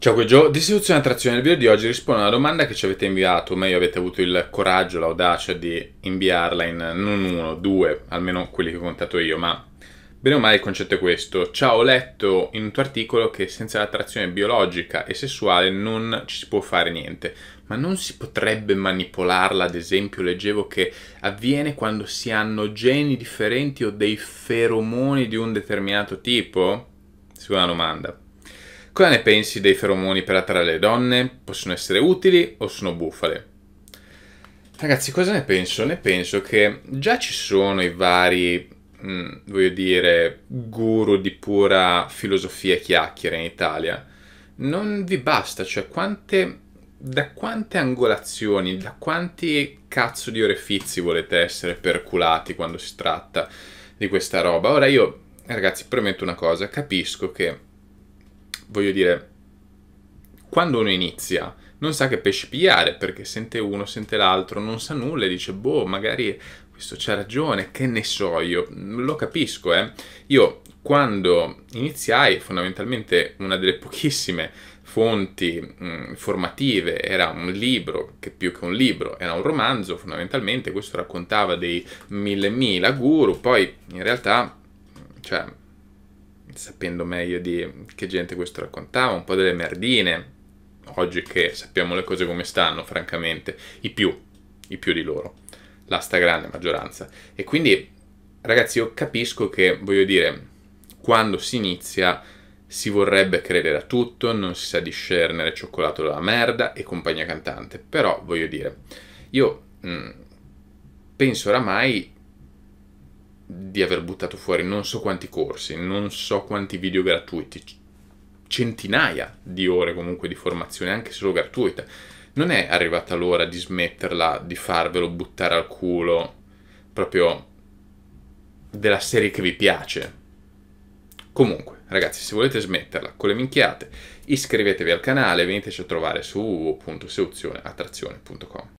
Ciao Gueggio, di e attrazione nel video di oggi risponde a una domanda che ci avete inviato, o meglio avete avuto il coraggio, l'audacia di inviarla in non uno, due, almeno quelli che ho contato io, ma bene o male il concetto è questo. Ciao, ho letto in un tuo articolo che senza l'attrazione biologica e sessuale non ci si può fare niente, ma non si potrebbe manipolarla, ad esempio leggevo che avviene quando si hanno geni differenti o dei feromoni di un determinato tipo? Seconda domanda. Cosa ne pensi dei feromoni per attrarre le donne? Possono essere utili o sono bufale? Ragazzi, cosa ne penso? Ne penso che già ci sono i vari, mh, mm, voglio dire, guru di pura filosofia e chiacchiere in Italia. Non vi basta, cioè quante, da quante angolazioni, da quanti cazzo di orefizi volete essere perculati quando si tratta di questa roba? Ora io, ragazzi, prometto una cosa, capisco che voglio dire, quando uno inizia, non sa che pesci pigliare perché sente uno, sente l'altro, non sa nulla e dice, boh, magari questo c'ha ragione, che ne so io, lo capisco, eh. Io quando iniziai, fondamentalmente una delle pochissime fonti mh, mm, formative era un libro, che più che un libro era un romanzo, fondamentalmente questo raccontava dei mille mila guru, poi in realtà, cioè, sapendo meglio di che gente questo raccontava, un po' delle merdine, oggi che sappiamo le cose come stanno, francamente, i più, i più di loro, la stragrande maggioranza. E quindi, ragazzi, io capisco che, voglio dire, quando si inizia si vorrebbe credere a tutto, non si sa discernere cioccolato dalla merda e compagnia cantante, però, voglio dire, io mh, mm, penso oramai di aver buttato fuori non so quanti corsi, non so quanti video gratuiti, centinaia di ore comunque di formazione, anche solo gratuita. Non è arrivata l'ora di smetterla, di farvelo buttare al culo proprio della serie che vi piace. Comunque, ragazzi, se volete smetterla con le minchiate, iscrivetevi al canale e veniteci a trovare su wwwseuzione